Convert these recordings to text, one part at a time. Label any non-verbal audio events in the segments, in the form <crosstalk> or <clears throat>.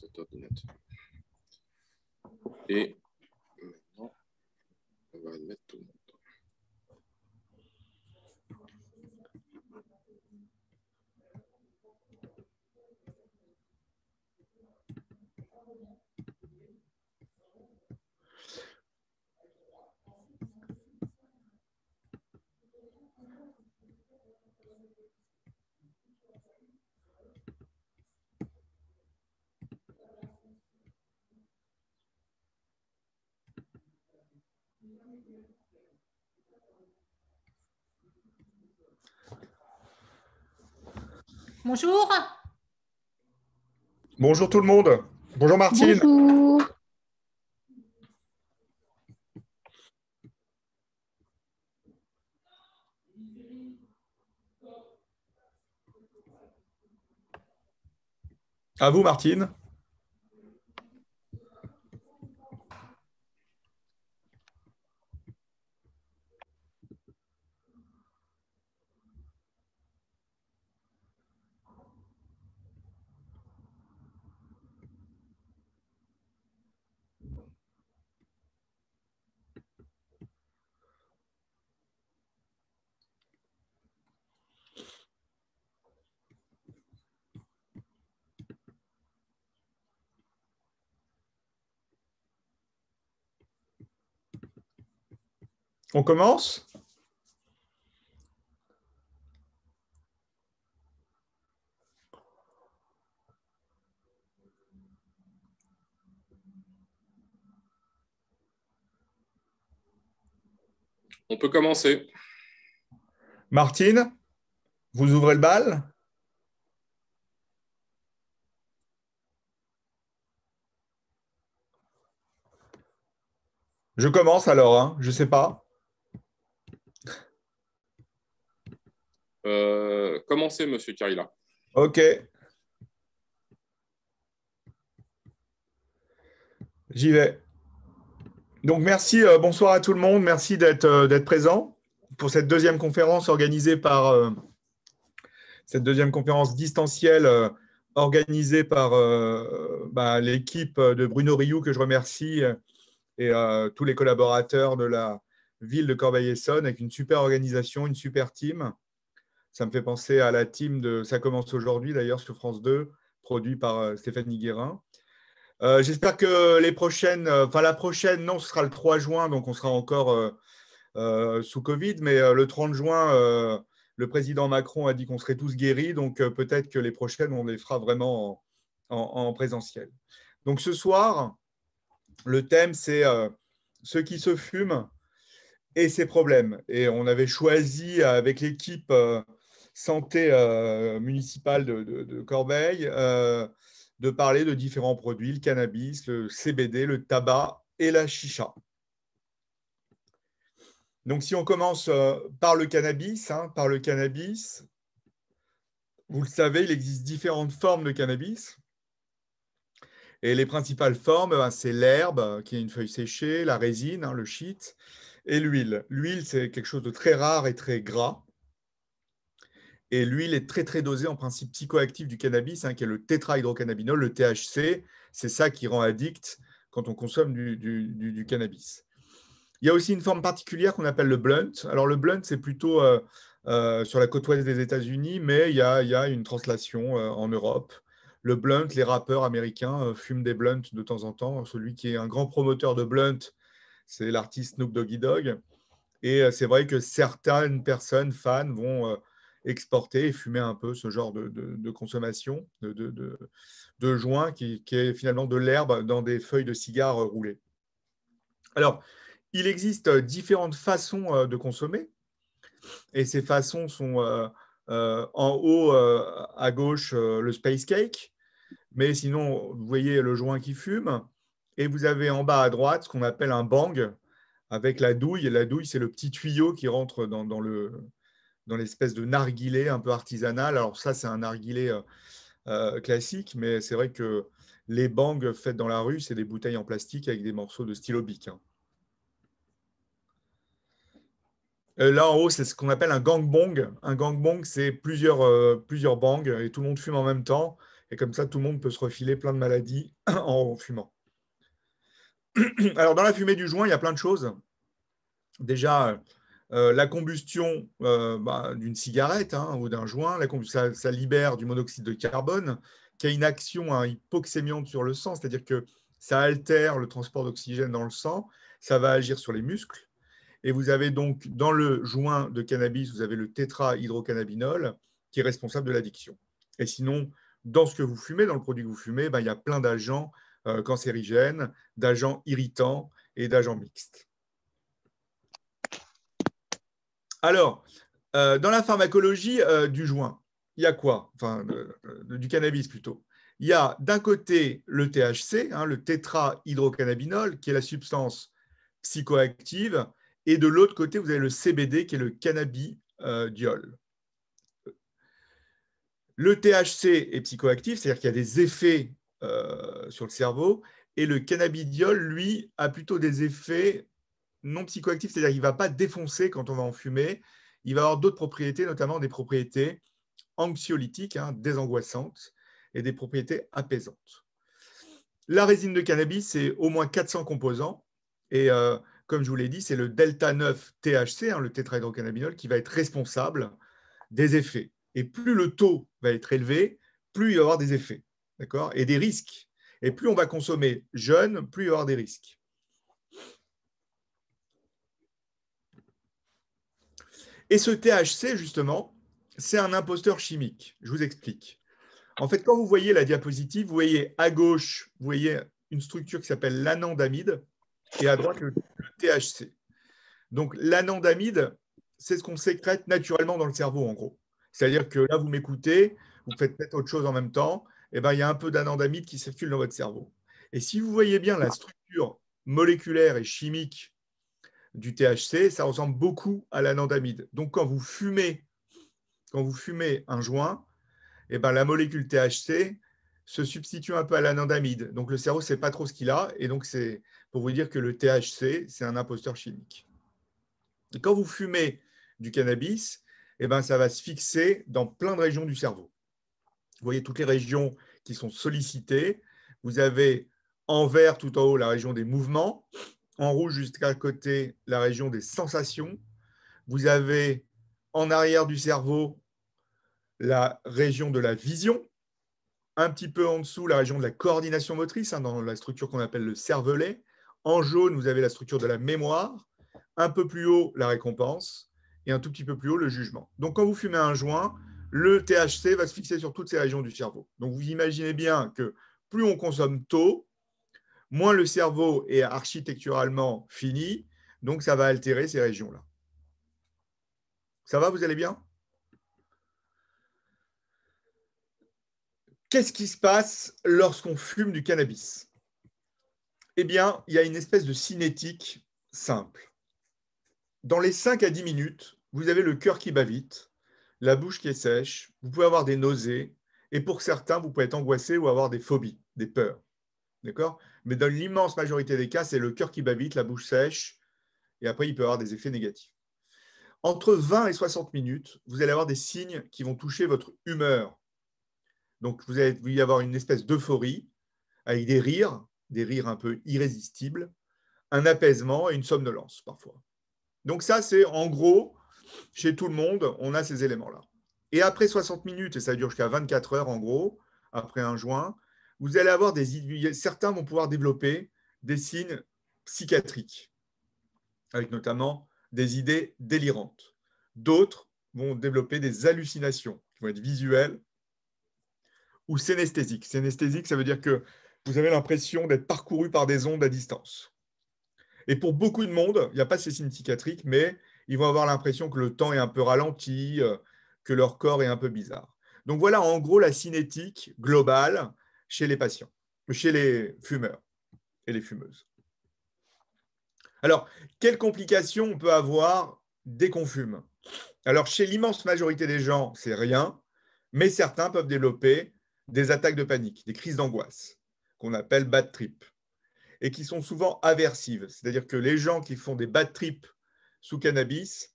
cet ordinateur. Et maintenant, on va admettre tout le monde. Bonjour. Bonjour tout le monde. Bonjour Martine. Bonjour. À vous Martine. On commence On peut commencer. Martine, vous ouvrez le bal Je commence alors, hein, je sais pas. Euh, commencez, Monsieur Carilla. OK. J'y vais. Donc merci, euh, bonsoir à tout le monde, merci euh, d'être présent pour cette deuxième conférence organisée par cette deuxième conférence distancielle organisée par bah, l'équipe de Bruno Rioux que je remercie et tous les collaborateurs de la ville de Corbeil-Essonne avec une super organisation, une super team. Ça me fait penser à la team de Ça commence aujourd'hui, d'ailleurs, sur France 2, produit par euh, Stéphane Guérin. Euh, j'espère que les prochaines, euh, enfin la prochaine, non, ce sera le 3 juin, donc on sera encore sous Covid, mais le 30 juin, le président Macron a dit qu'on serait tous guéris, donc peut-être que les prochaines, on les fera vraiment en, présentiel. Donc ce soir, le thème, c'est Ceux ce qui se fume et ses problèmes. Et on avait choisi avec l'équipe santé euh, municipale de, Corbeil, euh, de parler de différents produits, le cannabis, le CBD, le tabac et la chicha. Donc si on commence euh, par le cannabis, hein, par le cannabis, vous le savez, il existe différentes formes de cannabis. Et les principales formes, ben, c'est l'herbe, qui est une feuille séchée, la résine, hein, le shit, et l'huile. L'huile, c'est quelque chose de très rare et très gras. Et l'huile est très très dosée en principe psychoactif du cannabis, hein, qui est le tétrahydrocannabinol, le THC. C'est ça qui rend addict quand on consomme du, cannabis. Il y a aussi une forme particulière qu'on appelle le blunt. Alors le blunt, c'est plutôt euh, euh, sur la côte ouest des États-Unis, mais il y, a, une translation euh, en Europe. Le blunt, les rappeurs américains fument des blunts de temps en temps. Celui qui est un grand promoteur de blunt, c'est l'artiste Snoop Doggy Dog Et c'est vrai que certaines personnes, fans, vont exporter et fumer un peu ce genre de, consommation de, de, joint qui, est finalement de l'herbe dans des feuilles de cigare euh, roulées. Alors, il existe euh, différentes façons euh, de consommer et ces façons sont en haut à gauche le space cake, mais sinon vous voyez le joint qui fume et vous avez en bas à droite ce qu'on appelle un bang avec la douille. la douille, c'est le petit tuyau qui rentre dans le, dans l'espèce de narguilé un peu artisanal. Alors ça, c'est un narguilé euh, euh, classique, mais c'est vrai que les bangs faites dans la rue, c'est des bouteilles en plastique avec des morceaux de stylo bic. Hein. Euh, là en haut, c'est ce qu'on appelle un gangbong. Un gangbong, c'est plusieurs, plusieurs bangs et tout le monde fume en même temps. Et comme ça, tout le monde peut se refiler plein de maladies <clears throat> en fumant. <clears throat> Alors, dans la fumée du joint, il y a plein de choses. Déjà, euh, la combustion euh, bah, d'une cigarette hein, ou d'un joint, ça, libère du monoxyde de carbone qui a une action hein, hypoxémiante sur le sang, c'est-à-dire que ça altère le transport d'oxygène dans le sang, ça va agir sur les muscles. Et vous avez donc dans le joint de cannabis, vous avez le tétrahydrocannabinol qui est responsable de l'addiction. Et sinon, dans ce que vous fumez, dans le produit que vous fumez, bah, il y a plein d'agents euh, cancérigènes, d'agents irritants et d'agents mixtes. Alors, euh, dans la pharmacologie euh, du joint, il y a quoi Enfin, euh, du cannabis plutôt. Il y a d'un côté le THC, hein, le tétrahydrocannabinol, qui est la substance psychoactive, et de l'autre côté, vous avez le CBD, qui est le cannabidiol. Le THC est psychoactif, c'est-à-dire qu'il y a des effets sur le cerveau, et le cannabidiol, lui, a plutôt des effets non psychoactif, c'est-à-dire qu'il ne va pas défoncer quand on va en fumer. Il va avoir d'autres propriétés, notamment des propriétés anxiolytiques, hein, désangoissantes, et des propriétés apaisantes. La résine de cannabis, c'est au moins 400 composants. Et euh, comme je vous l'ai dit, c'est le delta 9 THC, hein, le tétrahydrocannabinol, qui va être responsable des effets. Et plus le taux va être élevé, plus il va y avoir des effets, d'accord Et des risques. Et plus on va consommer jeune, plus il va y avoir des risques. Et ce THC, justement, c'est un imposteur chimique. Je vous explique. En fait, quand vous voyez la diapositive, vous voyez à gauche, vous voyez une structure qui s'appelle l'anandamide et à droite, le, THC. Donc, l'anandamide, c'est ce qu'on sécrète naturellement dans le cerveau, en gros. C'est-à-dire que là, vous m'écoutez, vous faites peut-être autre chose en même temps, et eh bien il y a un peu d'anandamide qui circule dans votre cerveau. Et si vous voyez bien la structure moléculaire et chimique du THC, ça ressemble beaucoup à l'anandamide. Donc quand vous fumez, quand vous fumez un joint, eh ben, la molécule THC se substitue un peu à l'anandamide. Donc le cerveau ne sait pas trop ce qu'il a, et donc c'est pour vous dire que le THC, c'est un imposteur chimique. Et quand vous fumez du cannabis, eh ben, ça va se fixer dans plein de régions du cerveau. Vous voyez toutes les régions qui sont sollicitées. Vous avez en vert tout en haut la région des mouvements, en rouge, jusqu'à côté, la région des sensations. Vous avez en arrière du cerveau la région de la vision. Un petit peu en dessous, la région de la coordination motrice, hein, dans la structure qu'on appelle le cervelet. En jaune, vous avez la structure de la mémoire. Un peu plus haut, la récompense. Et un tout petit peu plus haut, le jugement. Donc, quand vous fumez un joint, le THC va se fixer sur toutes ces régions du cerveau. Donc, vous imaginez bien que plus on consomme tôt, moins le cerveau est architecturalement fini, donc ça va altérer ces régions-là. Ça va, vous allez bien Qu'est-ce qui se passe lorsqu'on fume du cannabis Eh bien, il y a une espèce de cinétique simple. Dans les 5 à 10 minutes, vous avez le cœur qui bat vite, la bouche qui est sèche, vous pouvez avoir des nausées, et pour certains, vous pouvez être angoissé ou avoir des phobies, des peurs. D'accord mais dans l'immense majorité des cas, c'est le cœur qui bat vite, la bouche sèche, et après, il peut avoir des effets négatifs. Entre 20 et 60 minutes, vous allez avoir des signes qui vont toucher votre humeur. Donc, vous allez y avoir une espèce d'euphorie, avec des rires, des rires un peu irrésistibles, un apaisement et une somnolence parfois. Donc ça, c'est en gros, chez tout le monde, on a ces éléments-là. Et après 60 minutes, et ça dure jusqu'à 24 heures en gros, après un joint, vous allez avoir des certains vont pouvoir développer des signes psychiatriques, avec notamment des idées délirantes. D'autres vont développer des hallucinations qui vont être visuelles ou synesthésiques. Synesthésique, ça veut dire que vous avez l'impression d'être parcouru par des ondes à distance. Et pour beaucoup de monde, il n'y a pas ces signes psychiatriques, mais ils vont avoir l'impression que le temps est un peu ralenti, euh, que leur corps est un peu bizarre. Donc voilà en gros la cinétique globale chez les patients, chez les fumeurs et les fumeuses. Alors, quelles complications on peut avoir dès qu'on fume Alors, chez l'immense majorité des gens, c'est rien, mais certains peuvent développer des attaques de panique, des crises d'angoisse, qu'on appelle bad trip, et qui sont souvent aversives. C'est-à-dire que les gens qui font des bad trips sous cannabis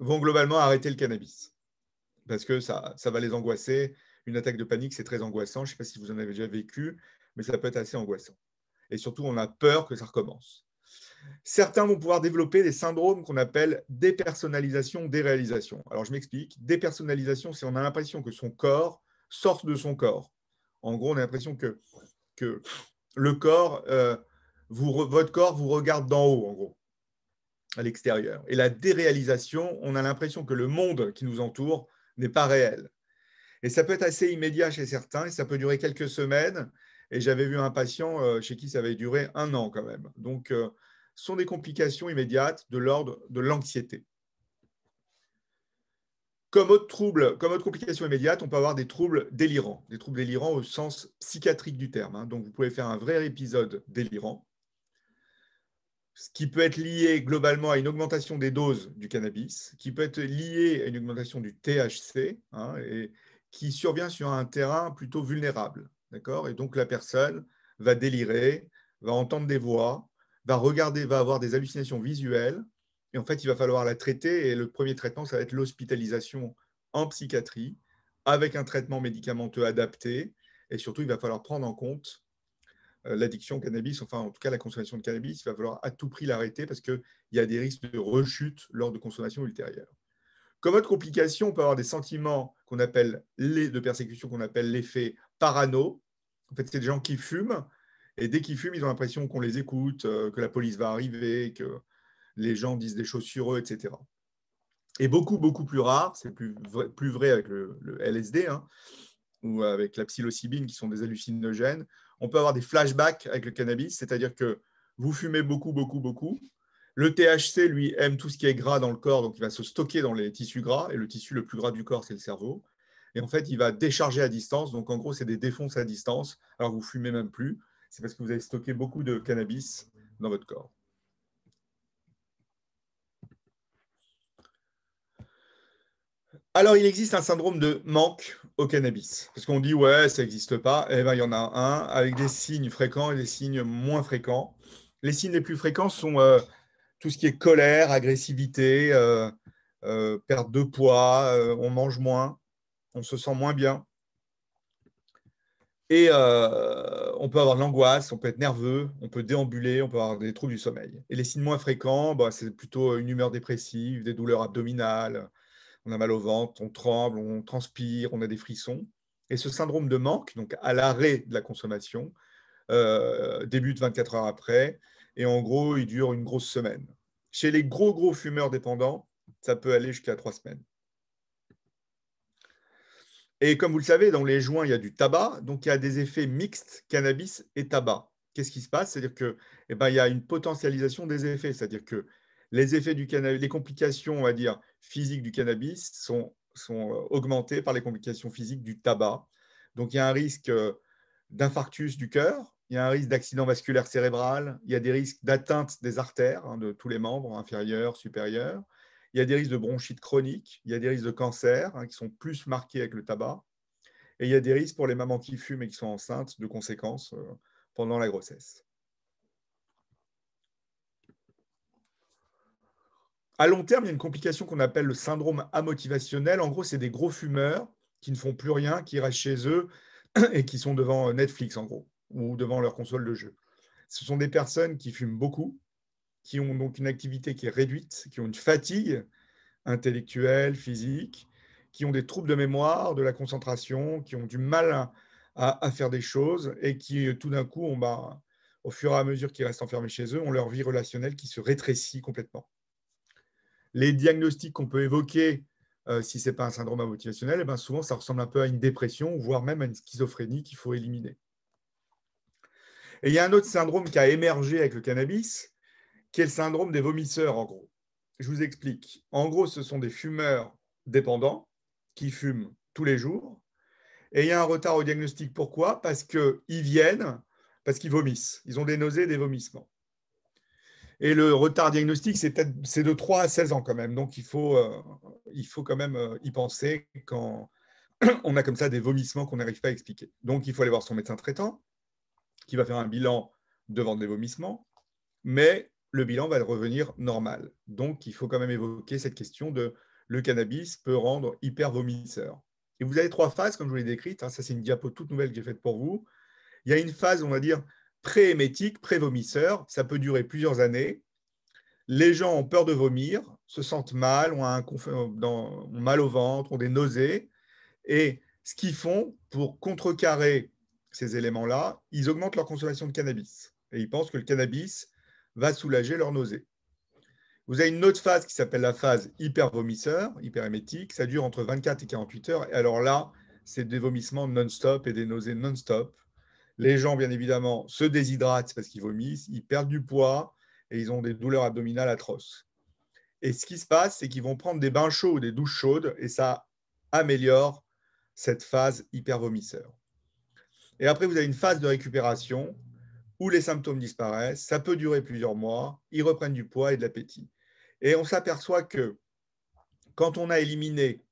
vont globalement arrêter le cannabis, parce que ça, ça va les angoisser une attaque de panique, c'est très angoissant. Je ne sais pas si vous en avez déjà vécu, mais ça peut être assez angoissant. Et surtout, on a peur que ça recommence. Certains vont pouvoir développer des syndromes qu'on appelle dépersonnalisation, déréalisation. Alors, je m'explique. Dépersonnalisation, c'est on a l'impression que son corps sort de son corps. En gros, on a l'impression que, le corps, euh, votre corps vous regarde d'en haut, en gros, à l'extérieur. Et la déréalisation, on a l'impression que le monde qui nous entoure n'est pas réel. Et ça peut être assez immédiat chez certains, et ça peut durer quelques semaines. Et j'avais vu un patient euh, chez qui ça avait duré un an quand même. Donc, euh, ce sont des complications immédiates de l'ordre de l'anxiété. Comme autre trouble, comme autre complication immédiate, on peut avoir des troubles délirants, des troubles délirants au sens psychiatrique du terme. Hein. Donc, vous pouvez faire un vrai épisode délirant, ce qui peut être lié globalement à une augmentation des doses du cannabis, qui peut être lié à une augmentation du THC. Hein, et qui survient sur un terrain plutôt vulnérable. D'accord Et donc la personne va délirer, va entendre des voix, va regarder, va avoir des hallucinations visuelles. Et en fait, il va falloir la traiter. Et le premier traitement, ça va être l'hospitalisation en psychiatrie avec un traitement médicamenteux adapté. Et surtout, il va falloir prendre en compte euh, l'addiction au cannabis, enfin en tout cas la consommation de cannabis. Il va falloir à tout prix l'arrêter parce qu'il y a des risques de rechute lors de consommation ultérieure. Comme autre complication, on peut avoir des sentiments qu'on appelle les de persécution, qu'on appelle l'effet parano. En fait, c'est des gens qui fument et dès qu'ils fument, ils ont l'impression qu'on les écoute, euh, que la police va arriver, que les gens disent des choses sur eux, etc. Et beaucoup, beaucoup plus rare, c'est plus vrai, avec le, LSD hein, ou avec la psilocybine qui sont des hallucinogènes. On peut avoir des flashbacks avec le cannabis, c'est-à-dire que vous fumez beaucoup, beaucoup, beaucoup, le THC, lui, aime tout ce qui est gras dans le corps, donc il va se stocker dans les tissus gras, et le tissu le plus gras du corps, c'est le cerveau. Et en fait, il va décharger à distance, donc en gros, c'est des défonces à distance, alors vous fumez même plus, c'est parce que vous avez stocké beaucoup de cannabis dans votre corps. Alors, il existe un syndrome de manque au cannabis. Parce qu'on dit, ouais, ça n'existe pas. Eh bien, il y en a un avec des signes fréquents et des signes moins fréquents. Les signes les plus fréquents sont euh, tout ce qui est colère, agressivité, euh, euh, perte de poids, euh, on mange moins, on se sent moins bien. Et on peut avoir de l'angoisse, on peut être nerveux, on peut déambuler, on peut avoir des troubles du sommeil. Et les signes moins fréquents, bah, c'est plutôt une humeur dépressive, des douleurs abdominales, on a mal au ventre, on tremble, on transpire, on a des frissons. Et ce syndrome de manque, donc à l'arrêt de la consommation, débute 24 heures après, et en gros, il dure une grosse semaine. Chez les gros, gros fumeurs dépendants, ça peut aller jusqu'à trois semaines. Et comme vous le savez, dans les joints, il y a du tabac, donc il y a des effets mixtes, cannabis et tabac. Qu'est-ce qui se passe C'est-à-dire qu'il eh ben, y a une potentialisation des effets, c'est-à-dire que les effets du cannabis, les complications, on va dire, physiques du cannabis sont, sont euh, augmentées par les complications physiques du tabac. Donc il y a un risque euh, d'infarctus du cœur, il y a un risque d'accident vasculaire cérébral, il y a des risques d'atteinte des artères hein, de tous les membres, inférieurs, supérieurs, il y a des risques de bronchite chronique, il y a des risques de cancer hein, qui sont plus marqués avec le tabac, et il y a des risques pour les mamans qui fument et qui sont enceintes de conséquences euh, pendant la grossesse. À long terme, il y a une complication qu'on appelle le syndrome amotivationnel. En gros, c'est des gros fumeurs qui ne font plus rien, qui restent chez eux <clears throat> et qui sont devant Netflix, en gros ou devant leur console de jeu. Ce sont des personnes qui fument beaucoup, qui ont donc une activité qui est réduite, qui ont une fatigue intellectuelle, physique, qui ont des troubles de mémoire, de la concentration, qui ont du mal à, faire des choses et qui euh, tout d'un coup, on, bah, au fur et à mesure qu'ils restent enfermés chez eux, ont leur vie relationnelle qui se rétrécit complètement. Les diagnostics qu'on peut évoquer euh, si ce n'est pas un syndrome motivationnel, eh bien souvent ça ressemble un peu à une dépression, voire même à une schizophrénie qu'il faut éliminer. Et il y a un autre syndrome qui a émergé avec le cannabis, qui est le syndrome des vomisseurs, en gros. Je vous explique. En gros, ce sont des fumeurs dépendants qui fument tous les jours. Et il y a un retard au diagnostic. Pourquoi Parce qu'ils viennent, parce qu'ils vomissent. Ils ont des nausées des vomissements. Et le retard diagnostic, c'est de 3 à 16 ans quand même. Donc, il faut, euh, il faut quand même euh, y penser quand <clears throat> on a comme ça des vomissements qu'on n'arrive pas à expliquer. Donc, il faut aller voir son médecin traitant qui va faire un bilan devant des vomissements, mais le bilan va revenir normal. Donc, il faut quand même évoquer cette question de le cannabis peut rendre hyper vomisseur. Et vous avez trois phases, comme je vous l'ai décrite. Hein, ça, c'est une diapo toute nouvelle que j'ai faite pour vous. Il y a une phase, on va dire, pré-hémétique, pré-vomisseur. Ça peut durer plusieurs années. Les gens ont peur de vomir, se sentent mal, ont, un dans... mal au ventre, ont des nausées. Et ce qu'ils font pour contrecarrer ces éléments-là, ils augmentent leur consommation de cannabis. Et ils pensent que le cannabis va soulager leur nausée. Vous avez une autre phase qui s'appelle la phase hypervomisseur, hyperémétique. Ça dure entre 24 et 48 heures. Et alors là, c'est des vomissements non-stop et des nausées non-stop. Les gens, bien évidemment, se déshydratent parce qu'ils vomissent, ils perdent du poids et ils ont des douleurs abdominales atroces. Et ce qui se passe, c'est qu'ils vont prendre des bains chauds ou des douches chaudes et ça améliore cette phase hypervomisseur. Et après, vous avez une phase de récupération où les symptômes disparaissent. Ça peut durer plusieurs mois. Ils reprennent du poids et de l'appétit. Et on s'aperçoit que quand on a éliminé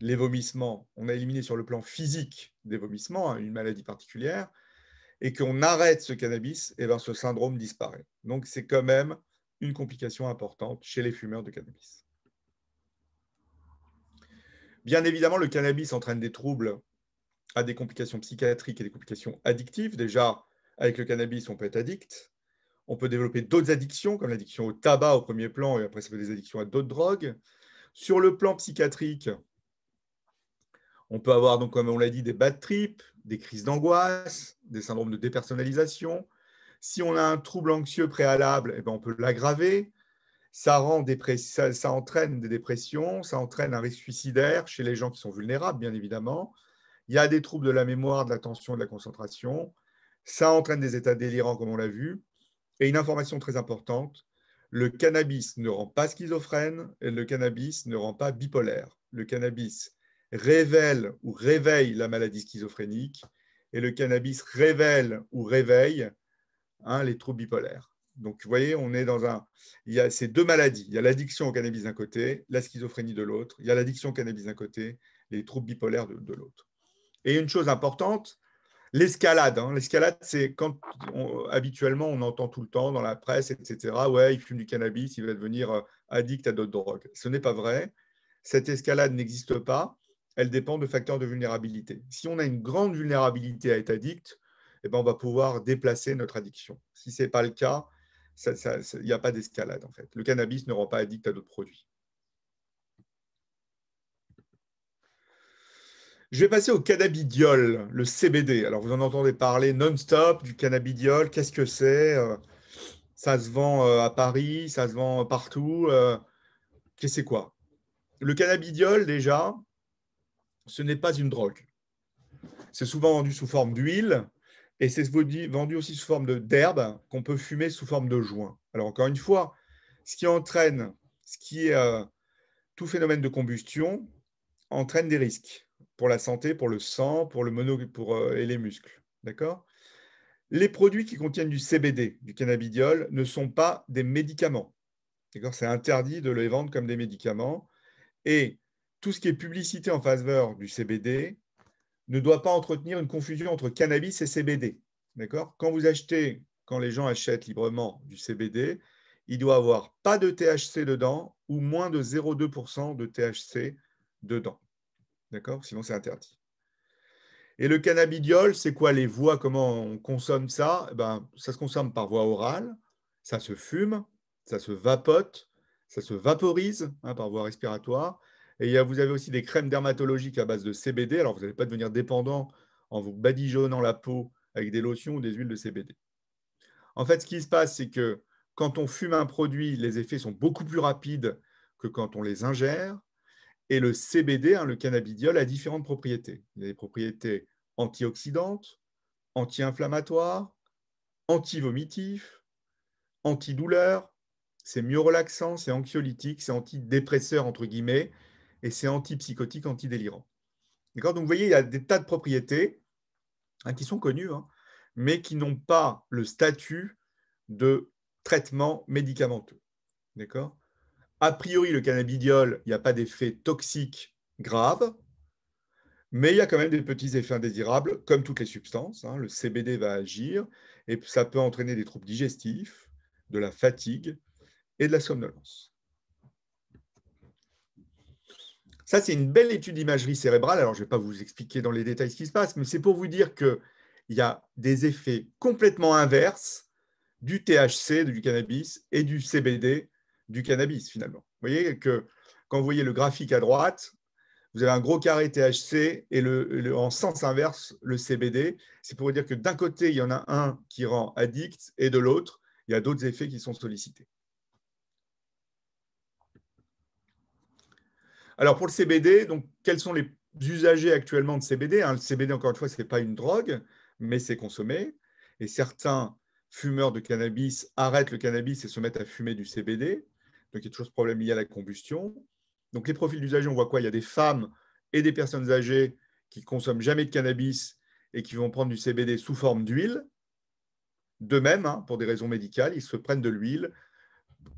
les vomissements, on a éliminé sur le plan physique des vomissements, hein, une maladie particulière, et qu'on arrête ce cannabis, et eh ben, ce syndrome disparaît. Donc c'est quand même une complication importante chez les fumeurs de cannabis. Bien évidemment, le cannabis entraîne des troubles à des complications psychiatriques et des complications addictives. Déjà, avec le cannabis, on peut être addict. On peut développer d'autres addictions, comme l'addiction au tabac au premier plan, et après, ça peut être des addictions à d'autres drogues. Sur le plan psychiatrique, on peut avoir, donc, comme on l'a dit, des bad trips, des crises d'angoisse, des syndromes de dépersonnalisation. Si on a un trouble anxieux préalable, eh ben, on peut l'aggraver. Ça, ça entraîne des dépressions, ça entraîne un risque suicidaire chez les gens qui sont vulnérables, bien évidemment. Il y a des troubles de la mémoire, de l'attention, de la concentration. Ça entraîne des états délirants, comme on l'a vu. Et une information très importante, le cannabis ne rend pas schizophrène, et le cannabis ne rend pas bipolaire. Le cannabis révèle ou réveille la maladie schizophrénique, et le cannabis révèle ou réveille hein, les troubles bipolaires. Donc, vous voyez, on est dans un. Il y a ces deux maladies. Il y a l'addiction au cannabis d'un côté, la schizophrénie de l'autre. Il y a l'addiction au cannabis d'un côté, les troubles bipolaires de l'autre. Et une chose importante, l'escalade. Hein. L'escalade, c'est quand habituellement on entend tout le temps dans la presse, etc. Ouais, il fume du cannabis, il va devenir euh, addict à d'autres drogues. Ce n'est pas vrai. Cette escalade n'existe pas. Elle dépend de facteurs de vulnérabilité. Si on a une grande vulnérabilité à être addict, eh ben, on va pouvoir déplacer notre addiction. Si ce n'est pas le cas, il n'y a pas d'escalade en fait. Le cannabis ne rend pas addict à d'autres produits. Je vais passer au cannabidiol, le CBD. Alors, vous en entendez parler non-stop du cannabidiol. Qu'est-ce que c'est euh, Ça se vend euh, à Paris, ça se vend partout. Euh, qu'est-ce que c'est quoi Le cannabidiol, déjà, ce n'est pas une drogue. C'est souvent vendu sous forme d'huile et c'est vendu aussi sous forme d'herbe qu'on peut fumer sous forme de joint. Alors, encore une fois, ce qui entraîne, ce qui est tout phénomène de combustion, entraîne des risques pour la santé, pour le sang, pour le mono, pour, euh, et les muscles. D'accord Les produits qui contiennent du CBD, du cannabidiol, ne sont pas des médicaments. D'accord C'est interdit de les vendre comme des médicaments. Et tout ce qui est publicité en faveur du CBD ne doit pas entretenir une confusion entre cannabis et CBD. D'accord Quand vous achetez, quand les gens achètent librement du CBD, il doit avoir pas de THC dedans ou moins de 0,2% de THC dedans. D'accord Sinon, c'est interdit. Et le cannabidiol, c'est quoi les voies Comment on consomme ça eh ben, Ça se consomme par voie orale, ça se fume, ça se vapote, ça se vaporise hein, par voie respiratoire. Et vous avez aussi des crèmes dermatologiques à base de CBD. Alors, vous n'allez pas devenir dépendant en vous badigeonnant la peau avec des lotions ou des huiles de CBD. En fait, ce qui se passe, c'est que quand on fume un produit, les effets sont beaucoup plus rapides que quand on les ingère. Et le CBD, hein, le cannabidiol, a différentes propriétés. Il a des propriétés antioxydantes, anti-inflammatoires, anti-vomitifs, antidouleurs, c'est mieux relaxant, c'est anxiolytique, c'est antidépresseur, entre guillemets, et c'est antipsychotique, antidélirant. D'accord Donc, vous voyez, il y a des tas de propriétés hein, qui sont connues, hein, mais qui n'ont pas le statut de traitement médicamenteux. D'accord a priori, le cannabidiol, il n'y a pas d'effet toxique grave, mais il y a quand même des petits effets indésirables, comme toutes les substances. Hein. Le CBD va agir et ça peut entraîner des troubles digestifs, de la fatigue et de la somnolence. Ça, c'est une belle étude d'imagerie cérébrale. Alors, je ne vais pas vous expliquer dans les détails ce qui se passe, mais c'est pour vous dire qu'il y a des effets complètement inverses du THC, du cannabis et du CBD du cannabis finalement. Vous voyez que quand vous voyez le graphique à droite, vous avez un gros carré THC et le, en sens inverse le CBD. C'est pour dire que d'un côté, il y en a un qui rend addict et de l'autre, il y a d'autres effets qui sont sollicités. Alors pour le CBD, donc, quels sont les usagers actuellement de CBD hein, Le CBD, encore une fois, ce n'est pas une drogue, mais c'est consommé. Et certains fumeurs de cannabis arrêtent le cannabis et se mettent à fumer du CBD. Donc, il y a toujours ce problème lié à la combustion. Donc, les profils d'usagers, on voit quoi Il y a des femmes et des personnes âgées qui ne consomment jamais de cannabis et qui vont prendre du CBD sous forme d'huile. De même, hein, pour des raisons médicales, ils se prennent de l'huile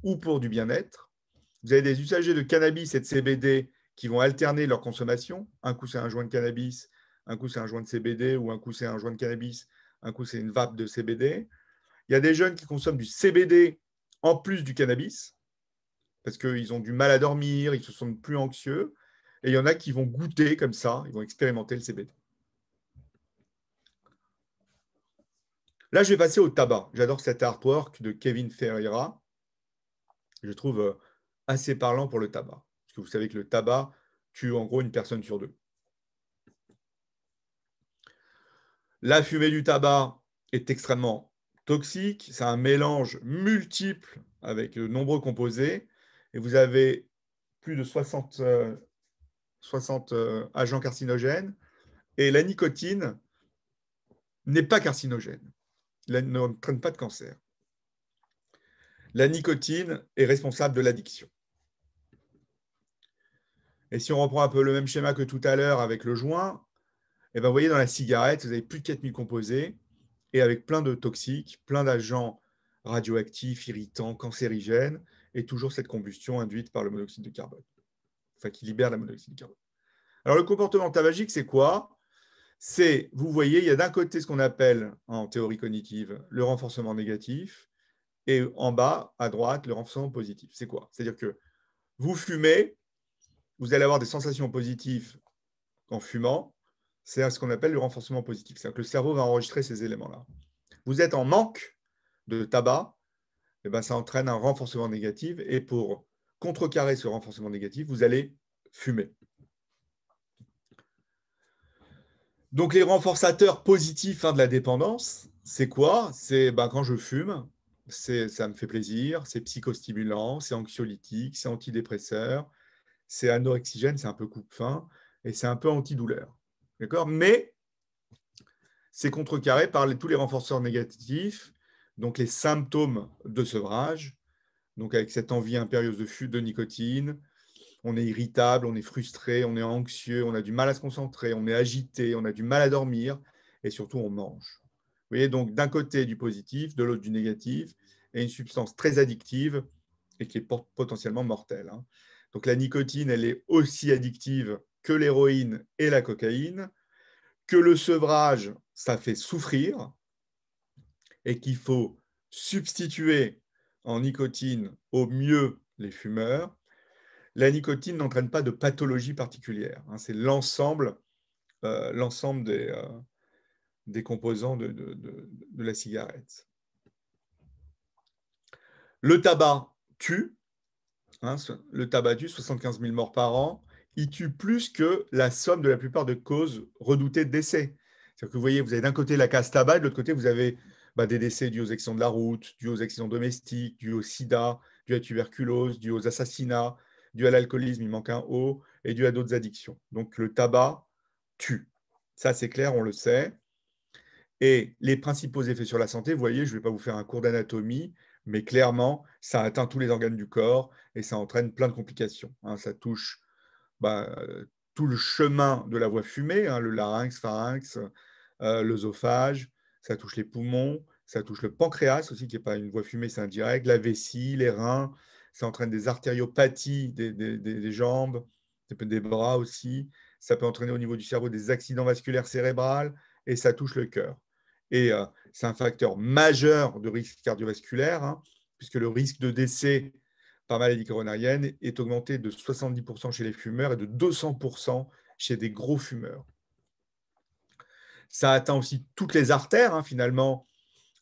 ou pour du bien-être. Vous avez des usagers de cannabis et de CBD qui vont alterner leur consommation. Un coup, c'est un joint de cannabis, un coup, c'est un joint de CBD, ou un coup, c'est un joint de cannabis, un coup, c'est une vape de CBD. Il y a des jeunes qui consomment du CBD en plus du cannabis parce qu'ils ont du mal à dormir, ils se sentent plus anxieux. Et il y en a qui vont goûter comme ça, ils vont expérimenter le CBD. Là, je vais passer au tabac. J'adore cet artwork de Kevin Ferreira. Je trouve euh, assez parlant pour le tabac. Parce que vous savez que le tabac tue en gros une personne sur deux. La fumée du tabac est extrêmement toxique. C'est un mélange multiple avec de nombreux composés et vous avez plus de 60, euh, euh, agents carcinogènes, et la nicotine n'est pas carcinogène, elle n'entraîne pas de cancer. La nicotine est responsable de l'addiction. Et si on reprend un peu le même schéma que tout à l'heure avec le joint, eh ben, vous voyez dans la cigarette, vous avez plus de 4000 composés, et avec plein de toxiques, plein d'agents radioactifs, irritants, cancérigènes, et toujours cette combustion induite par le monoxyde de carbone, enfin qui libère la monoxyde de carbone. Alors le comportement tabagique, c'est quoi C'est, vous voyez, il y a d'un côté ce qu'on appelle en théorie cognitive le renforcement négatif, et en bas, à droite, le renforcement positif. C'est quoi C'est-à-dire que vous fumez, vous allez avoir des sensations positives en fumant, c'est ce qu'on appelle le renforcement positif. C'est-à-dire que le cerveau va enregistrer ces éléments-là. Vous êtes en manque de tabac, eh ben, ça entraîne un renforcement négatif. Et pour contrecarrer ce renforcement négatif, vous allez fumer. Donc les renforçateurs positifs hein, de la dépendance, c'est quoi C'est ben, quand je fume, ça me fait plaisir, c'est psychostimulant, c'est anxiolytique, c'est antidépresseur, c'est anorexigène, c'est un peu coupe-faim et c'est un peu antidouleur. D'accord Mais c'est contrecarré par tous les renforceurs négatifs donc les symptômes de sevrage, donc avec cette envie impérieuse de fuite de nicotine, on est irritable, on est frustré, on est anxieux, on a du mal à se concentrer, on est agité, on a du mal à dormir et surtout on mange. Vous voyez donc d'un côté du positif, de l'autre du négatif et une substance très addictive et qui est potentiellement mortelle. Hein. Donc la nicotine, elle est aussi addictive que l'héroïne et la cocaïne, que le sevrage, ça fait souffrir, et qu'il faut substituer en nicotine au mieux les fumeurs, la nicotine n'entraîne pas de pathologie particulière. Hein. C'est l'ensemble euh, l'ensemble des, euh, composants de, de, la cigarette. Le tabac tue. Hein, le tabac tue 75 000 morts par an. Il tue plus que la somme de la plupart de causes redoutées de décès. vous voyez, vous avez d'un côté la casse tabac, de l'autre côté, vous avez bah, des décès dus aux accidents de la route, dus aux accidents domestiques, dus au sida, dus à la tuberculose, dus aux assassinats, dus à l'alcoolisme, il manque un O, et dus à d'autres addictions. Donc le tabac tue. Ça, c'est clair, on le sait. Et les principaux effets sur la santé, vous voyez, je ne vais pas vous faire un cours d'anatomie, mais clairement, ça atteint tous les organes du corps et ça entraîne plein de complications. Hein. ça touche bah, tout le chemin de la voie fumée, hein, le larynx, pharynx, euh, l'œsophage, ça touche les poumons, ça touche le pancréas aussi, qui n'est pas une voie fumée, c'est indirect, la vessie, les reins, ça entraîne des artériopathies des, jambes, des bras aussi, ça peut entraîner au niveau du cerveau des accidents vasculaires cérébrales, et ça touche le cœur. Et euh, c'est un facteur majeur de risque cardiovasculaire, hein, puisque le risque de décès par maladie coronarienne est augmenté de 70% chez les fumeurs et de 200% chez des gros fumeurs. Ça atteint aussi toutes les artères, hein, finalement,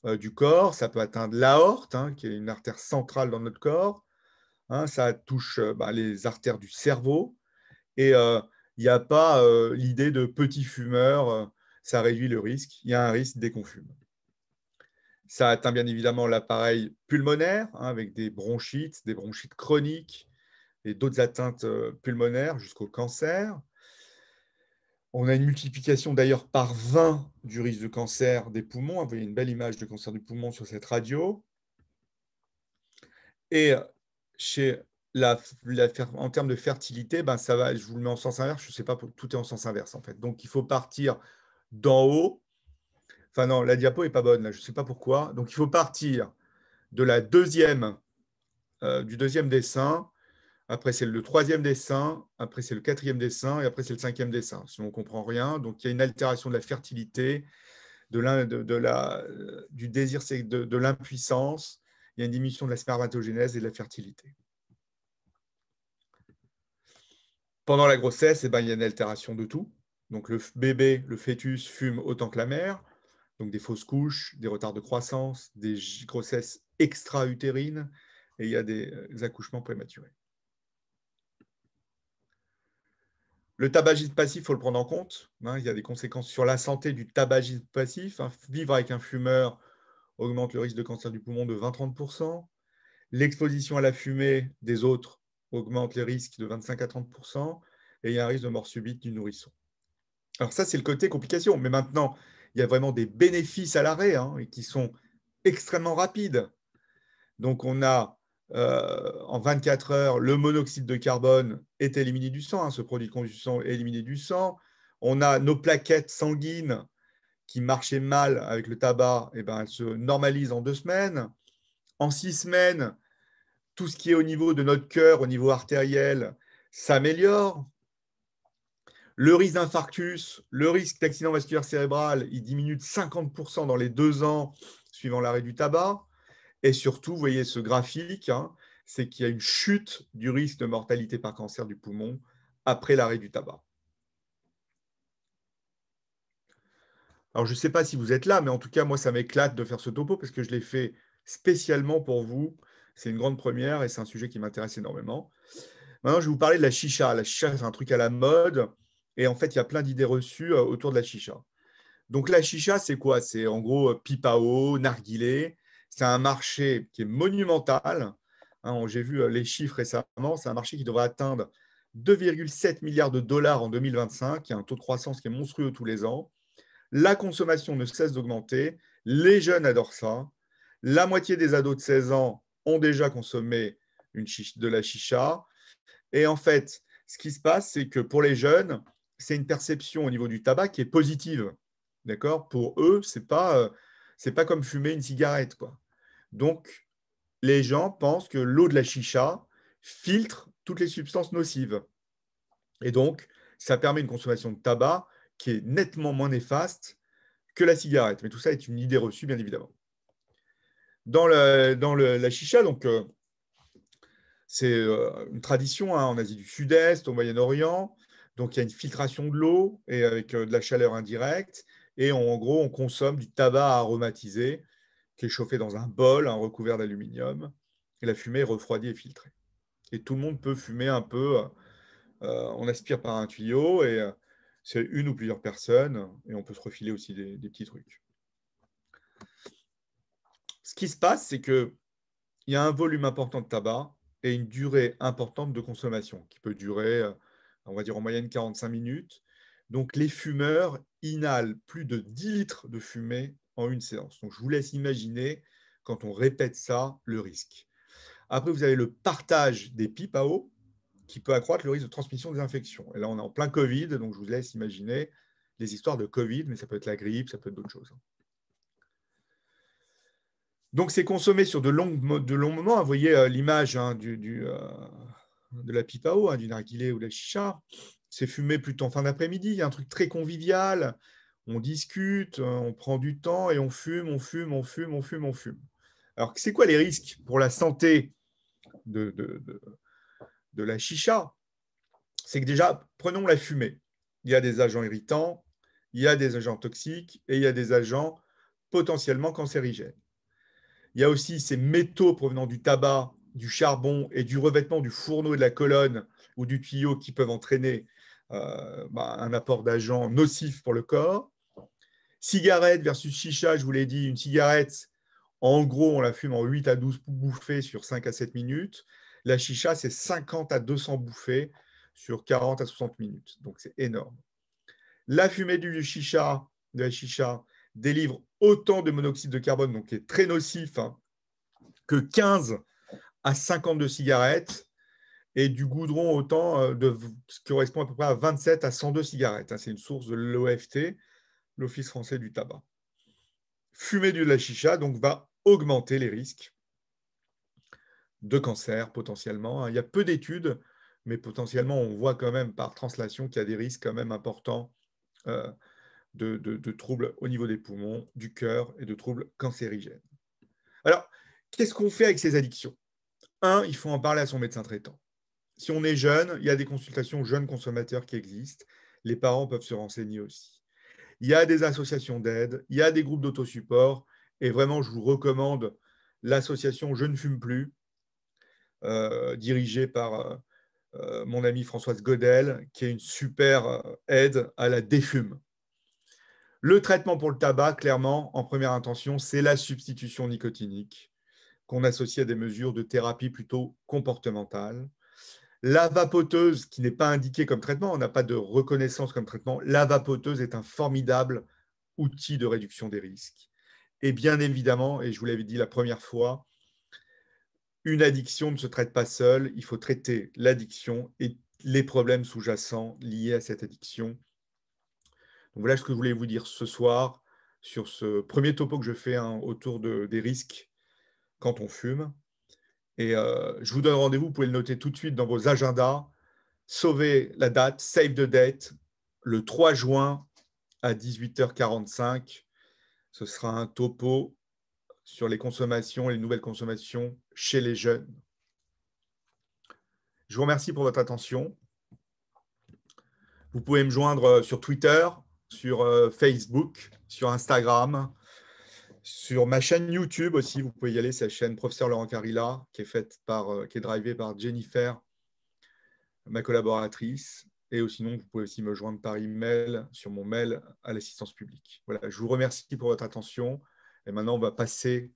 euh, du corps. Ça peut atteindre l'aorte, hein, qui est une artère centrale dans notre corps. Hein. ça touche euh, bah, les artères du cerveau. Et euh, il n'y a pas l'idée de petits fumeurs. ça réduit le risque. Il y a un risque dès qu'on fume. Ça atteint bien évidemment l'appareil pulmonaire, avec des bronchites, des bronchites chroniques et d'autres atteintes pulmonaires jusqu'au cancer. On a une multiplication d'ailleurs par 20 du risque de cancer des poumons. Vous voyez une belle image de cancer du poumon sur cette radio. Et chez la, en termes de fertilité, ben ça va, je vous le mets en sens inverse, je ne sais pas, tout est en sens inverse en fait. Donc il faut partir d'en haut. Enfin non, la diapo n'est pas bonne, là, je ne sais pas pourquoi. Donc il faut partir de la deuxième, euh, du deuxième dessin après, c'est le troisième dessin. Après, c'est le quatrième dessin. Et après, c'est le cinquième dessin, sinon on ne comprend rien. Donc, il y a une altération de la fertilité, de, de, la, euh, du désir de, de l'impuissance. Il y a une diminution de la spermatogénèse et de la fertilité. Pendant la grossesse, eh ben, il y a une altération de tout. Donc, le bébé, le fœtus fume autant que la mère. Donc, des fausses couches, des retards de croissance, des grossesses extra-utérines. Et il y a des euh, accouchements prématurés. Le tabagisme passif, il faut le prendre en compte. Hein, il y a des conséquences sur la santé du tabagisme passif. Hein. Vivre avec un fumeur augmente le risque de cancer du poumon de 20-30%. L'exposition à la fumée des autres augmente les risques de 25 à 30%. Et il y a un risque de mort subite du nourrisson. Alors ça, c'est le côté complication. Mais maintenant, il y a vraiment des bénéfices à l'arrêt hein, et qui sont extrêmement rapides. Donc on a euh, en 24 heures, le monoxyde de carbone est éliminé du sang. Hein, ce produit de combustion est éliminé du sang. On a nos plaquettes sanguines qui marchaient mal avec le tabac, et eh ben, elles se normalisent en deux semaines. En six semaines, tout ce qui est au niveau de notre cœur, au niveau artériel, s'améliore. Le risque d'infarctus, le risque d'accident vasculaire cérébral, il diminue de 50% dans les deux ans suivant l'arrêt du tabac. Et surtout, vous voyez ce graphique, hein, c'est qu'il y a une chute du risque de mortalité par cancer du poumon après l'arrêt du tabac. Alors, je ne sais pas si vous êtes là, mais en tout cas, moi, ça m'éclate de faire ce topo parce que je l'ai fait spécialement pour vous. C'est une grande première et c'est un sujet qui m'intéresse énormément. Maintenant, je vais vous parler de la chicha. La chicha, c'est un truc à la mode. Et en fait, il y a plein d'idées reçues euh, autour de la chicha. Donc, la chicha, c'est quoi C'est en gros euh, pipao, narguilé. C'est un marché qui est monumental. Hein, j'ai vu euh, les chiffres récemment. C'est un marché qui devrait atteindre 2,7 milliards de dollars en 2025, qui a un taux de croissance qui est monstrueux tous les ans. La consommation ne cesse d'augmenter. Les jeunes adorent ça. La moitié des ados de 16 ans ont déjà consommé de la chicha. Et en fait, ce qui se passe, c'est que pour les jeunes, c'est une perception au niveau du tabac qui est positive. D'accord Pour eux, ce n'est pas, euh, pas comme fumer une cigarette. Quoi. Donc, les gens pensent que l'eau de la chicha filtre toutes les substances nocives. Et donc, ça permet une consommation de tabac qui est nettement moins néfaste que la cigarette. Mais tout ça est une idée reçue, bien évidemment. Dans, la chicha, donc, euh, c'est euh, une tradition hein, en Asie du Sud-Est, au Moyen-Orient. Donc, il y a une filtration de l'eau et avec euh, de la chaleur indirecte. Et en gros, on consomme du tabac aromatisé est chauffé dans un bol, un recouvert d'aluminium, et la fumée est refroidie et filtrée. Et tout le monde peut fumer un peu. Euh, euh, on aspire par un tuyau et euh, c'est une ou plusieurs personnes, et on peut se refiler aussi des, petits trucs. Ce qui se passe, c'est il y a un volume important de tabac et une durée importante de consommation qui peut durer, on va dire en moyenne 45 minutes. Donc les fumeurs inhalent plus de 10 litres de fumée en une séance. Donc, je vous laisse imaginer, quand on répète ça, le risque. Après, vous avez le partage des pipes à eau qui peut accroître le risque de transmission des infections. Et là, on est en plein Covid, donc je vous laisse imaginer les histoires de Covid, mais ça peut être la grippe, ça peut être d'autres choses. Donc, c'est consommé sur de longs, moments. Vous voyez euh, l'image hein, du, euh, de la pipe à eau, hein, du narguilé ou de la chicha. C'est fumé plutôt en fin d'après-midi. Il y a un truc très convivial on discute, hein, on prend du temps et on fume, on fume, on fume, on fume, on fume. Alors, c'est quoi les risques pour la santé de, la chicha C'est que déjà, prenons la fumée. Il y a des agents irritants, il y a des agents toxiques et il y a des agents potentiellement cancérigènes. Il y a aussi ces métaux provenant du tabac, du charbon et du revêtement du fourneau et de la colonne ou du tuyau qui peuvent entraîner euh, bah, un apport d'agents nocifs pour le corps. Cigarette versus chicha, je vous l'ai dit, une cigarette, en gros, on la fume en 8 à 12 bouffées sur 5 à 7 minutes. La chicha, c'est 50 à 200 bouffées sur 40 à 60 minutes. Donc, c'est énorme. La fumée du chicha, de la chicha délivre autant de monoxyde de carbone, donc qui est très nocif, hein, que 15 à 52 cigarettes et du goudron autant euh, ce qui correspond à peu près à 27 à 102 cigarettes. Hein. C'est une source de l'OFT l'Office français du tabac. Fumer du la chicha donc, va augmenter les risques de cancer potentiellement. Hein. Il y a peu d'études, mais potentiellement, on voit quand même par translation qu'il y a des risques quand même importants euh, de, de troubles au niveau des poumons, du cœur et de troubles cancérigènes. Alors, qu'est-ce qu'on fait avec ces addictions Un, il faut en parler à son médecin traitant. Si on est jeune, il y a des consultations jeunes consommateurs qui existent. Les parents peuvent se renseigner aussi. Il y a des associations d'aide, il y a des groupes d'autosupport. Et vraiment, je vous recommande l'association Je ne fume plus, euh, dirigée par euh, euh, mon ami Françoise Godel, qui est une super aide à la défume. Le traitement pour le tabac, clairement, en première intention, c'est la substitution nicotinique qu'on associe à des mesures de thérapie plutôt comportementale. La vapoteuse, qui n'est pas indiquée comme traitement, on n'a pas de reconnaissance comme traitement, la vapoteuse est un formidable outil de réduction des risques. Et bien évidemment, et je vous l'avais dit la première fois, une addiction ne se traite pas seule, il faut traiter l'addiction et les problèmes sous-jacents liés à cette addiction. Donc voilà ce que je voulais vous dire ce soir sur ce premier topo que je fais hein, autour des risques quand on fume. Et euh, je vous donne rendez-vous, vous pouvez le noter tout de suite dans vos agendas. Sauvez la date, save the date, le 3 juin à 18h45. Ce sera un topo sur les consommations et les nouvelles consommations chez les jeunes. Je vous remercie pour votre attention. Vous pouvez me joindre euh, sur Twitter, sur euh, Facebook, sur Instagram. Sur ma chaîne YouTube aussi, vous pouvez y aller, c'est la chaîne Professeur Laurent Carilla, qui est faite par, euh, qui est drivée par Jennifer, ma collaboratrice. Et sinon, vous pouvez aussi me joindre par email sur mon mail à l'assistance publique. Voilà, je vous remercie pour votre attention. Et maintenant, on va passer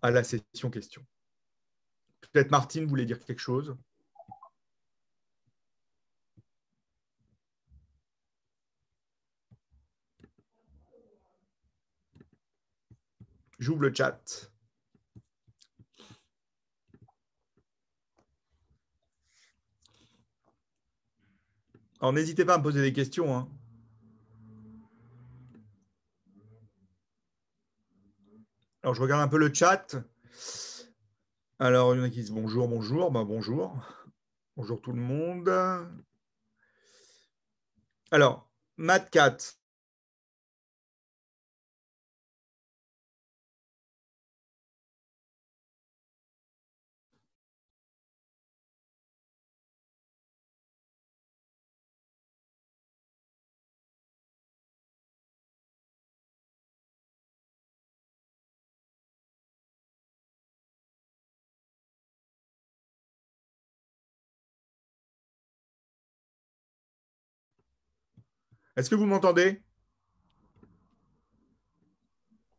à la session questions. Peut-être Martine voulait dire quelque chose. J'ouvre le chat. Alors, n'hésitez pas à me poser des questions. Hein. Alors, je regarde un peu le chat. Alors, il y en a qui disent bonjour, bonjour. Ben, bonjour. Bonjour tout le monde. Alors, matcat. Est-ce que vous m'entendez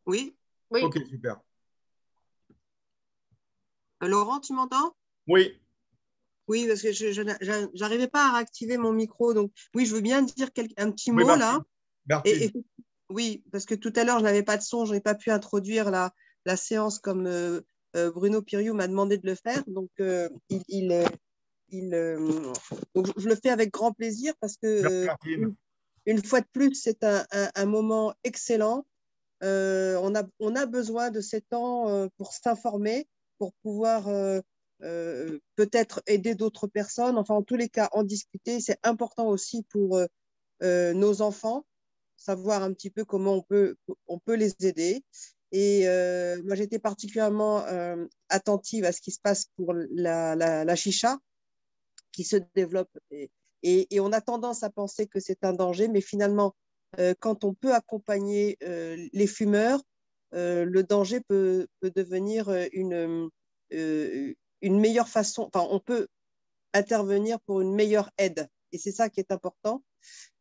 oui. oui. Ok, super. Euh, Laurent, tu m'entends Oui. Oui, parce que je n'arrivais pas à réactiver mon micro. Donc, oui, je veux bien dire un petit mot là. oui, parce que tout à l'heure, je n'avais pas de son, je n'ai pas pu introduire la, la séance comme euh, euh, Bruno Piriou m'a demandé de le faire. Donc, il, il, il je, le fais avec grand plaisir parce que une fois de plus, c'est un, moment excellent. Euh, on, a, on, a, besoin de ces temps euh, pour s'informer, pour pouvoir euh, peut-être aider d'autres personnes. Enfin, en tous les cas, en discuter, c'est important aussi pour nos enfants, savoir un petit peu comment on peut, on peut les aider. Et moi, j'étais particulièrement attentive à ce qui se passe pour la, la chicha qui se développe et, et, on a tendance à penser que c'est un danger, mais finalement, euh, quand on peut accompagner euh, les fumeurs, euh, le danger peut, devenir une, une, meilleure façon, enfin, on peut intervenir pour une meilleure aide. Et c'est ça qui est important.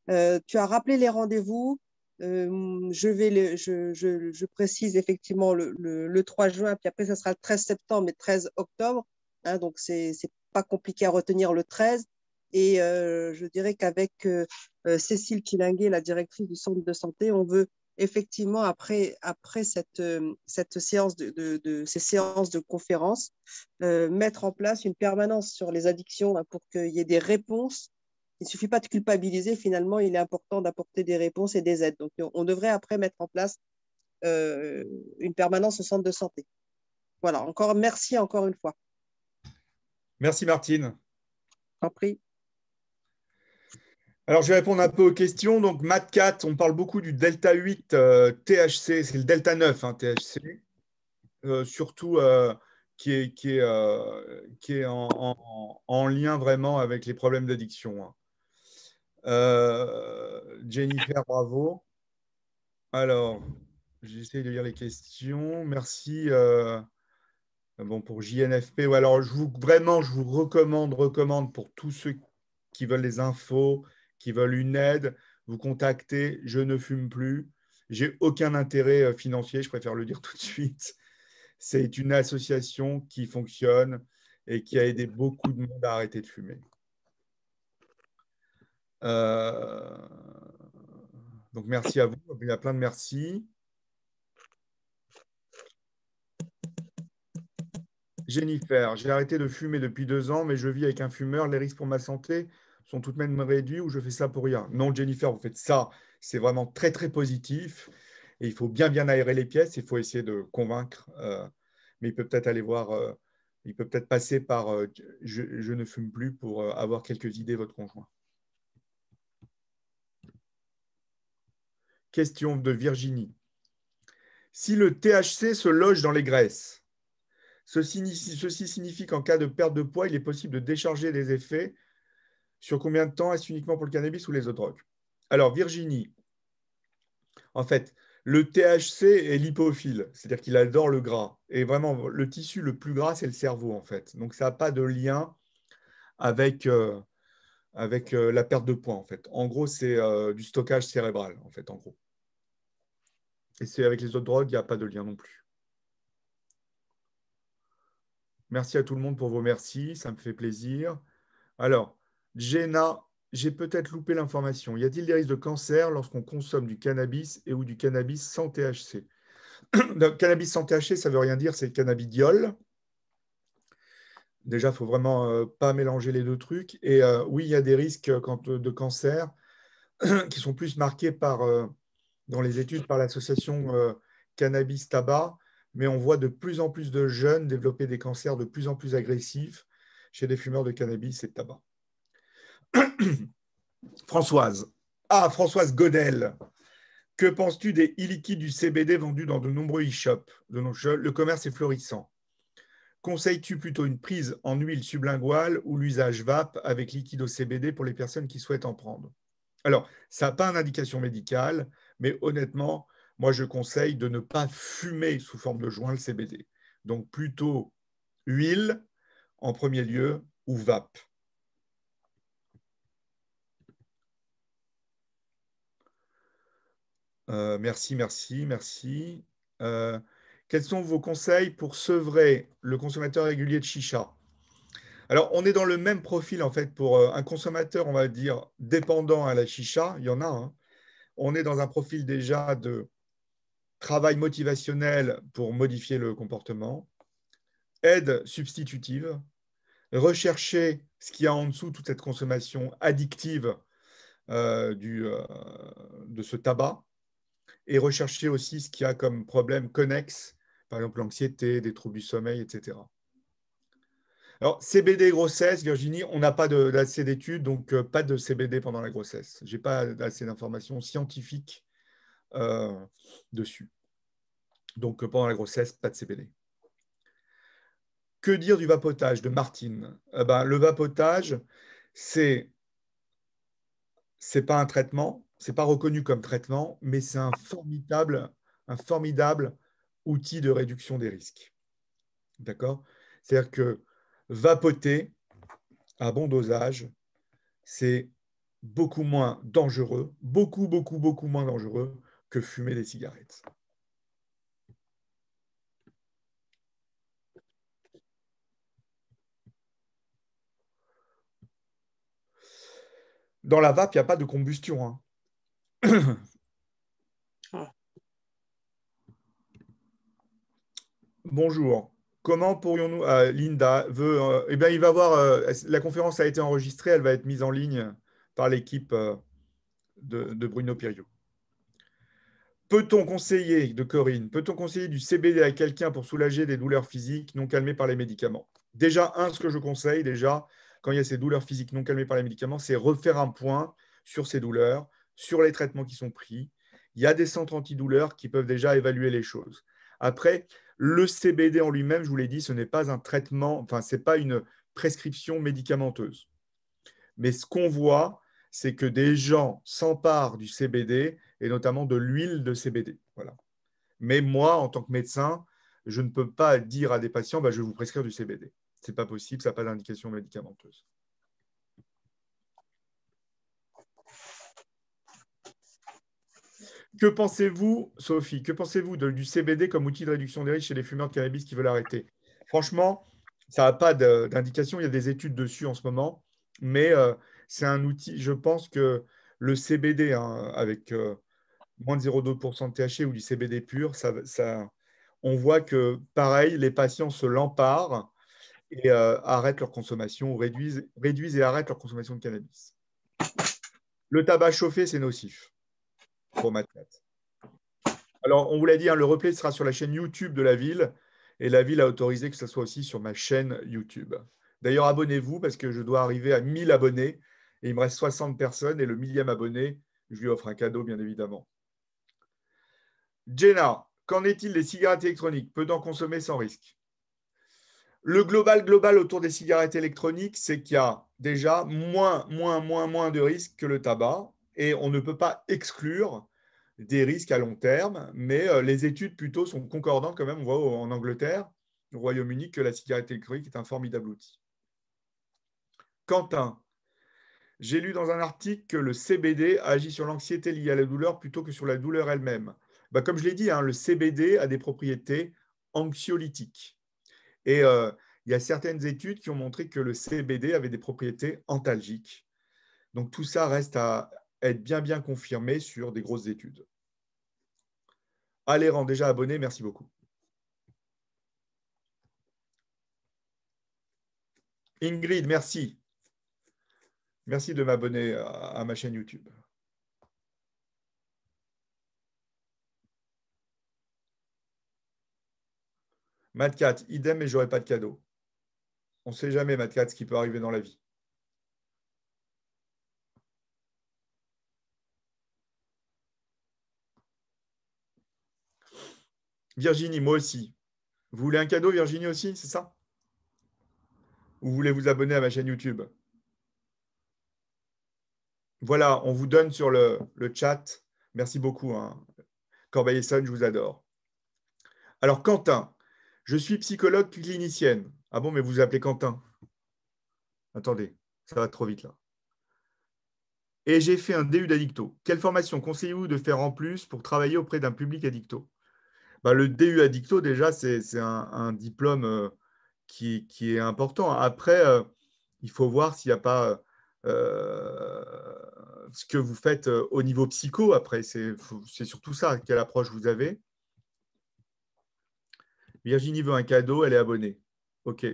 tu as rappelé les rendez-vous. je, vais je, précise effectivement le, 3 juin, puis après, ça sera le 13 septembre et 13 octobre. Hein, donc, c'est pas compliqué à retenir le 13. Et euh, je dirais qu'avec euh, euh, Cécile Kilinguet, la directrice du centre de santé, on veut effectivement, après, après cette, cette séance de, de, ces séances de conférences, mettre en place une permanence sur les addictions hein, pour qu'il y ait des réponses. Il ne suffit pas de culpabiliser, finalement, il est important d'apporter des réponses et des aides. Donc, on devrait après mettre en place une permanence au centre de santé. Voilà, encore merci encore une fois. Merci Martine. En prie. Alors, je vais répondre un peu aux questions. Donc, MAT4, on parle beaucoup du delta 8 euh, THC, c'est le delta 9 hein, THC, euh, surtout euh, qui est, en, lien vraiment avec les problèmes d'addiction. Hein. Jennifer, bravo. Alors, j'essaie de lire les questions. Merci. Bon, pour JNFP, ou alors je vous, vraiment, je vous recommande, recommande pour tous ceux qui veulent les infos, qui veulent une aide, vous contactez, je ne fume plus, j'ai aucun intérêt euh, financier, je préfère le dire <laughs> tout de suite. C'est une association qui fonctionne et qui a aidé beaucoup de monde à arrêter de fumer. Euh, donc merci à vous, il y a plein de merci. Jennifer, j'ai arrêté de fumer depuis deux ans, mais je vis avec un fumeur. Les risques pour ma santé sont tout de même réduits ou je fais ça pour rien. Non, Jennifer, vous faites ça. C'est vraiment très, très positif. Et il faut bien, bien aérer les pièces. Il faut essayer de convaincre. Euh, mais il peut peut-être aller voir, euh, il peut peut-être passer par euh, je, ne fume plus pour avoir quelques idées, votre conjoint. Question de Virginie. Si le THC se loge dans les graisses, ceci, ceci signifie qu'en cas de perte de poids, il est possible de décharger des effets sur combien de temps Est-ce uniquement pour le cannabis ou les autres drogues Alors, Virginie, en fait, le THC est lipophile, c'est-à-dire qu'il adore le gras. Et vraiment, le tissu le plus gras, c'est le cerveau, en fait. Donc, ça n'a pas de lien avec, euh, avec euh, la perte de poids, en fait. En gros, c'est euh, du stockage cérébral, en fait, en gros. Et c'est avec les autres drogues, il n'y a pas de lien non plus. Merci à tout le monde pour vos merci, ça me fait plaisir. Alors, Jenna, j'ai peut-être loupé l'information. Y a-t-il des risques de cancer lorsqu'on consomme du cannabis et ou du cannabis sans THC <clears throat> Cannabis sans THC, ça ne veut rien dire, c'est le cannabidiol. Déjà, il ne faut vraiment euh, pas mélanger les deux trucs. Et euh, oui, il y a des risques euh, de cancer <clears throat> qui sont plus marqués par, dans les études par l'association cannabis-tabac, mais on voit de plus en plus de jeunes développer des cancers de plus en plus agressifs chez des fumeurs de cannabis et de tabac. <coughs> Françoise. Ah, Françoise Godel. Que penses-tu des e du CBD vendus dans de nombreux e-shops de nos Le commerce est florissant. Conseilles-tu plutôt une prise en huile sublinguale ou l'usage vape avec liquide au CBD pour les personnes qui souhaitent en prendre Alors, ça n'a pas une indication médicale, mais honnêtement, moi je conseille de ne pas fumer sous forme de joint le CBD. Donc plutôt huile en premier lieu ou vape. Euh, merci, merci, merci. Euh, quels sont vos conseils pour sevrer le consommateur régulier de chicha Alors, on est dans le même profil, en fait, pour euh, un consommateur, on va dire, dépendant à la chicha, il y en a hein. On est dans un profil déjà de travail motivationnel pour modifier le comportement, aide substitutive, rechercher ce qu'il y a en dessous toute cette consommation addictive de ce tabac, et rechercher aussi ce qu'il y a comme problème connexe, par exemple l'anxiété, des troubles du sommeil, etc. Alors, CBD grossesse, Virginie, on n'a pas de, assez d'études, donc euh, pas de CBD pendant la grossesse. Je n'ai pas assez d'informations scientifiques euh, dessus. Donc, euh, pendant la grossesse, pas de CBD. Que dire du vapotage de Martine eh ben, Le vapotage, c'est n'est pas un traitement, n'est pas reconnu comme traitement, mais c'est un formidable, un formidable outil de réduction des risques. D'accord C'est-à-dire que vapoter à bon dosage, c'est beaucoup moins dangereux, beaucoup, beaucoup, beaucoup moins dangereux que fumer des cigarettes. Dans la vape, il n'y a pas de combustion. Hein. <clears throat> Bonjour. Comment pourrions-nous à ah, Linda veut. Euh, eh bien, il va voir. Euh, la conférence a été enregistrée. Elle va être mise en ligne par l'équipe euh, de, de, Bruno Pirio. Peut-on conseiller de Corinne Peut-on conseiller du CBD à quelqu'un pour soulager des douleurs physiques non calmées par les médicaments Déjà, un, ce que je conseille déjà quand il y a ces douleurs physiques non calmées par les médicaments, c'est refaire un point sur ces douleurs, sur les traitements qui sont pris. Il y a des centres antidouleurs qui peuvent déjà évaluer les choses. Après, le CBD en lui-même, je vous l'ai dit, ce n'est pas un traitement, enfin, ce n'est pas une prescription médicamenteuse. Mais ce qu'on voit, c'est que des gens s'emparent du CBD et notamment de l'huile de CBD. Voilà. Mais moi, en tant que médecin, je ne peux pas dire à des patients, bah, je vais vous prescrire du CBD. Ce n'est pas possible, ça n'a pas d'indication médicamenteuse. Que pensez-vous, Sophie, que pensez-vous du CBD comme outil de réduction des risques chez les fumeurs de cannabis qui veulent arrêter Franchement, ça n'a pas d'indication, il y a des études dessus en ce moment, mais euh, c'est un outil, je pense que le CBD hein, avec euh, moins de 0,2% de THC ou du CBD pur, on voit que pareil, les patients se l'emparent et euh, arrêtent leur consommation, ou réduisent et arrêtent leur consommation de cannabis. Le tabac chauffé, c'est nocif. Alors, on vous l'a dit, hein, le replay sera sur la chaîne YouTube de la ville et la ville a autorisé que ce soit aussi sur ma chaîne YouTube. D'ailleurs, abonnez-vous parce que je dois arriver à 1000 abonnés et il me reste 60 personnes et le millième abonné, je lui offre un cadeau, bien évidemment. Jenna, qu'en est-il des cigarettes électroniques Peut-on consommer sans risque Le global global autour des cigarettes électroniques, c'est qu'il y a déjà moins, moins, moins, moins de risques que le tabac et on ne peut pas exclure des risques à long terme, mais euh, les études plutôt sont concordantes quand même. On voit en Angleterre, au Royaume-Uni, que la cigarette électronique est un formidable outil. Quentin, j'ai lu dans un article que le CBD agit sur l'anxiété liée à la douleur plutôt que sur la douleur elle-même. Bah, comme je l'ai dit, hein, le CBD a des propriétés anxiolytiques. Et euh, il y a certaines études qui ont montré que le CBD avait des propriétés antalgiques. Donc tout ça reste à, être bien bien confirmé sur des grosses études. Allez, déjà abonné, merci beaucoup. Ingrid, merci. Merci de m'abonner à ma chaîne YouTube. Matcat, idem, mais n'aurai pas de cadeau. On ne sait jamais, Matcat, ce qui peut arriver dans la vie. Virginie, moi aussi. Vous voulez un cadeau, Virginie aussi, c'est ça Vous voulez vous abonner à ma chaîne YouTube Voilà, on vous donne sur le, chat. Merci beaucoup. Hein. je vous adore. Alors, Quentin, je suis psychologue clinicienne. Ah bon, mais vous vous appelez Quentin Attendez, ça va trop vite là. Et j'ai fait un DU d'addicto. Quelle formation conseillez-vous de faire en plus pour travailler auprès d'un public addicto bah, le DU Addicto, déjà, c'est un, diplôme euh, qui, est important. Après, euh, il faut voir s'il n'y a pas euh, ce que vous faites au niveau psycho. Après, c'est surtout ça, quelle approche vous avez. Virginie veut un cadeau, elle est abonnée. OK.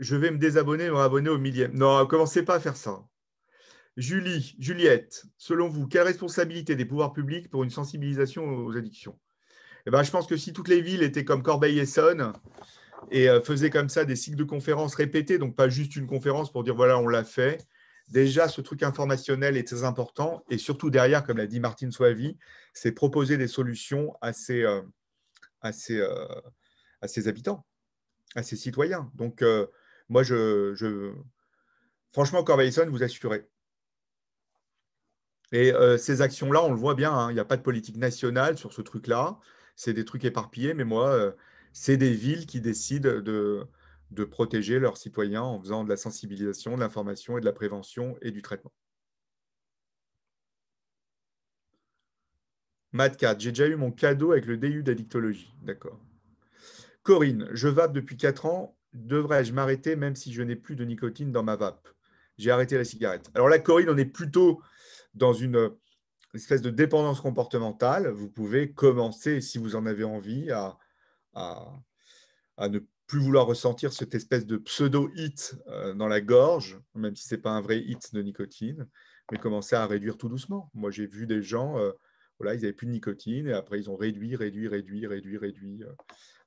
Je vais me désabonner, me réabonner au millième. Non, commencez pas à faire ça. Julie, Juliette, selon vous, quelle responsabilité des pouvoirs publics pour une sensibilisation aux addictions eh ben, je pense que si toutes les villes étaient comme Corbeil-Essonne et euh, faisaient comme ça des cycles de conférences répétés, donc pas juste une conférence pour dire voilà, on l'a fait, déjà ce truc informationnel est très important. Et surtout derrière, comme l'a dit Martine Soavi, c'est proposer des solutions à ses euh, euh, habitants, à ses citoyens. Donc, moi, je, franchement, Corbeil-Essonne, vous assurez. Et ces actions-là, on le voit bien, hein, il n'y a pas de politique nationale sur ce truc-là c'est des trucs éparpillés, mais moi, euh, c'est des villes qui décident de, de protéger leurs citoyens en faisant de la sensibilisation, de l'information et de la prévention et du traitement. Madcat, j'ai déjà eu mon cadeau avec le DU d'addictologie. D'accord. Corinne, je vape depuis 4 ans. Devrais-je m'arrêter même si je n'ai plus de nicotine dans ma vape J'ai arrêté la cigarette. Alors là, Corinne, on est plutôt dans une espèce de dépendance comportementale, vous pouvez commencer, si vous en avez envie, à, ne plus vouloir ressentir cette espèce de pseudo-hit euh, dans la gorge, même si ce n'est pas un vrai hit de nicotine, mais commencer à réduire tout doucement. Moi, j'ai vu des gens, euh, voilà, ils n'avaient plus de nicotine, et après, ils ont réduit, réduit, réduit, réduit, réduit euh,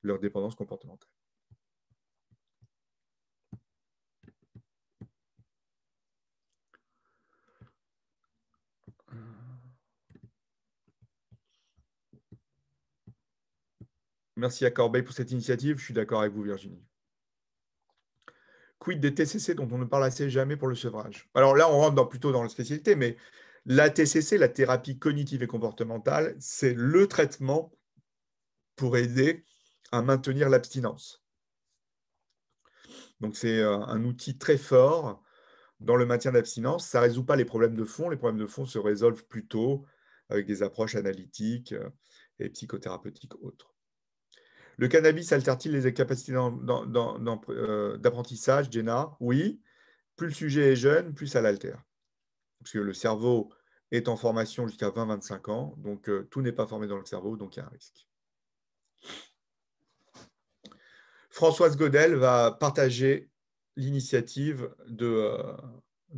leur dépendance comportementale. Merci à Corbeil pour cette initiative. Je suis d'accord avec vous, Virginie. Quid des TCC dont on ne parle assez jamais pour le sevrage Alors là, on rentre plutôt dans la spécialité, mais la TCC, la thérapie cognitive et comportementale, c'est le traitement pour aider à maintenir l'abstinence. Donc c'est euh, un outil très fort dans le maintien d'abstinence. Ça ne résout pas les problèmes de fond. Les problèmes de fond se résolvent plutôt avec des approches analytiques euh, et psychothérapeutiques autres. Le cannabis altère-t-il les capacités euh, d'apprentissage, Jenna Oui. Plus le sujet est jeune, plus ça l'altère. Parce que le cerveau est en formation jusqu'à 20-25 ans, donc euh, tout n'est pas formé dans le cerveau, donc il y a un risque. Françoise Godel va partager l'initiative de,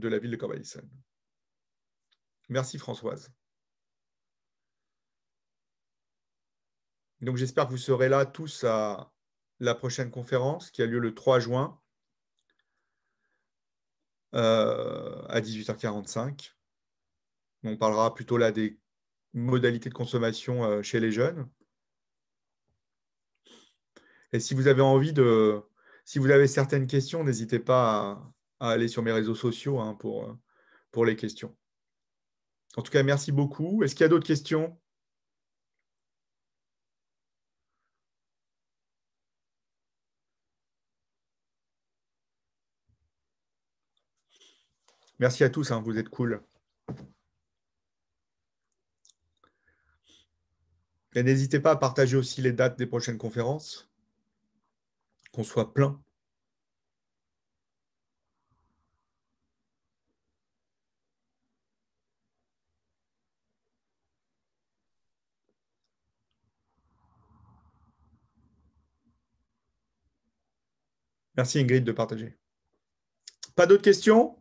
euh, la ville de corbeil Merci Françoise. Donc j'espère que vous serez là tous à la prochaine conférence qui a lieu le 3 juin euh, à 18h45. On parlera plutôt là des modalités de consommation euh, chez les jeunes. Et si vous avez envie de, si vous avez certaines questions, n'hésitez pas à, aller sur mes réseaux sociaux hein, pour, euh, pour les questions. En tout cas, merci beaucoup. Est-ce qu'il y a d'autres questions Merci à tous, hein, vous êtes cool. Et n'hésitez pas à partager aussi les dates des prochaines conférences, qu'on soit plein. Merci Ingrid de partager. Pas d'autres questions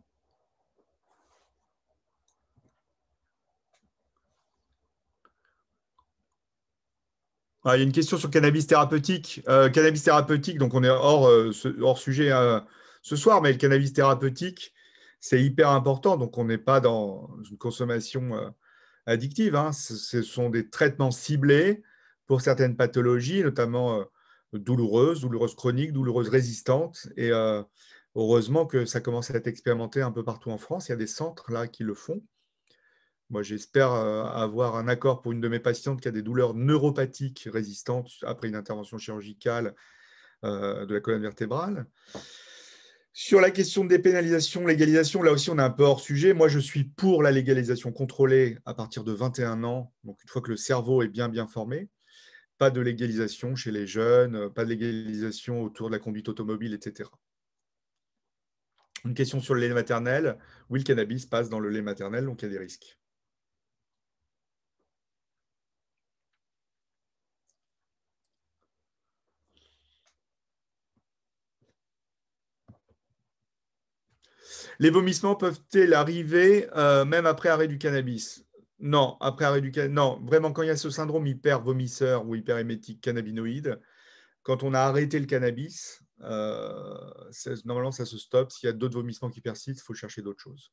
Ah, il y a une question sur le cannabis thérapeutique. Euh, cannabis thérapeutique, donc on est hors, euh, sujet euh, ce soir, mais le cannabis thérapeutique, c'est hyper important. Donc on n'est pas dans une consommation addictive. Hein. Ce sont des traitements ciblés pour certaines pathologies, notamment douloureuses, douloureuses chroniques, douloureuses résistantes. Et heureusement que ça commence à être expérimenté un peu partout en France. Il y a des centres là qui le font. Moi, j'espère euh, avoir un accord pour une de mes patientes qui a des douleurs neuropathiques résistantes après une intervention chirurgicale euh, de la colonne vertébrale. Sur la question des pénalisations, légalisation, là aussi on est un peu hors sujet. Moi je suis pour la légalisation contrôlée à partir de 21 ans, donc une fois que le cerveau est bien bien formé. Pas de légalisation chez les jeunes, euh, pas de légalisation autour de la conduite automobile, etc. Une question sur le lait maternel. Oui, le cannabis passe dans le lait maternel, donc il y a des risques. Les vomissements peuvent-ils arriver euh, même après arrêt du cannabis Non, après arrêt du cannabis. Non, vraiment, quand il y a ce syndrome hyper-vomisseur ou hyperémétique cannabinoïde, quand on a arrêté le cannabis, euh, normalement, ça se stoppe. S'il y a d'autres vomissements qui persistent, il faut chercher d'autres choses.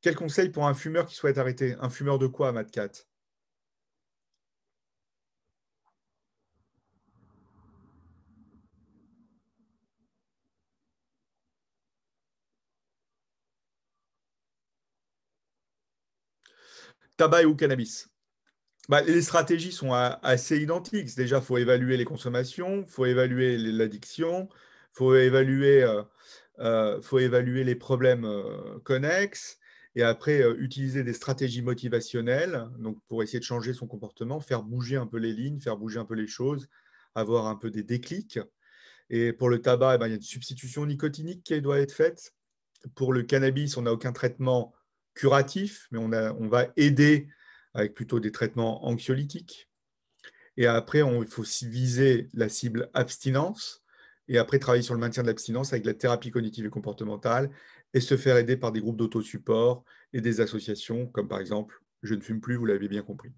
Quel conseil pour un fumeur qui souhaite arrêter Un fumeur de quoi, Matcat tabac ou cannabis. Bah, les stratégies sont assez identiques. Déjà, il faut évaluer les consommations, il faut évaluer l'addiction, il faut, évaluer, euh, euh, faut évaluer les problèmes euh, connexes et après utiliser des stratégies motivationnelles donc pour essayer de changer son comportement, faire bouger un peu les lignes, faire bouger un peu les choses, avoir un peu des déclics. Et pour le tabac, eh ben, il y a une substitution nicotinique qui doit être faite. Pour le cannabis, on n'a aucun traitement curatif, mais on, on va aider avec plutôt des traitements anxiolytiques. Et après, il faut viser la cible abstinence et après travailler sur le maintien de l'abstinence avec la thérapie cognitive et comportementale et se faire aider par des groupes d'autosupport et des associations comme par exemple Je ne fume plus, vous l'avez bien compris.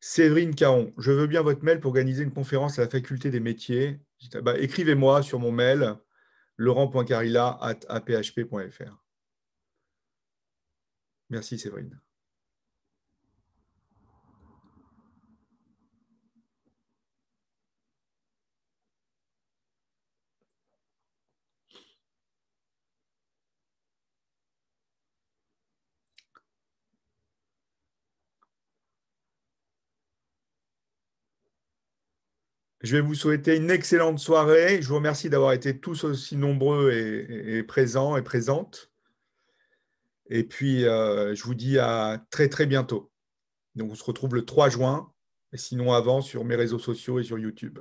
Séverine Caron, je veux bien votre mail pour organiser une conférence à la faculté des métiers. Bah, écrivez-moi sur mon mail laurent.carilla.aphp.fr. Merci Séverine. Je vais vous souhaiter une excellente soirée. Je vous remercie d'avoir été tous aussi nombreux et, et présents et présentes. Et puis, euh, je vous dis à très, très bientôt. Donc, on se retrouve le 3 juin, et sinon avant sur mes réseaux sociaux et sur YouTube.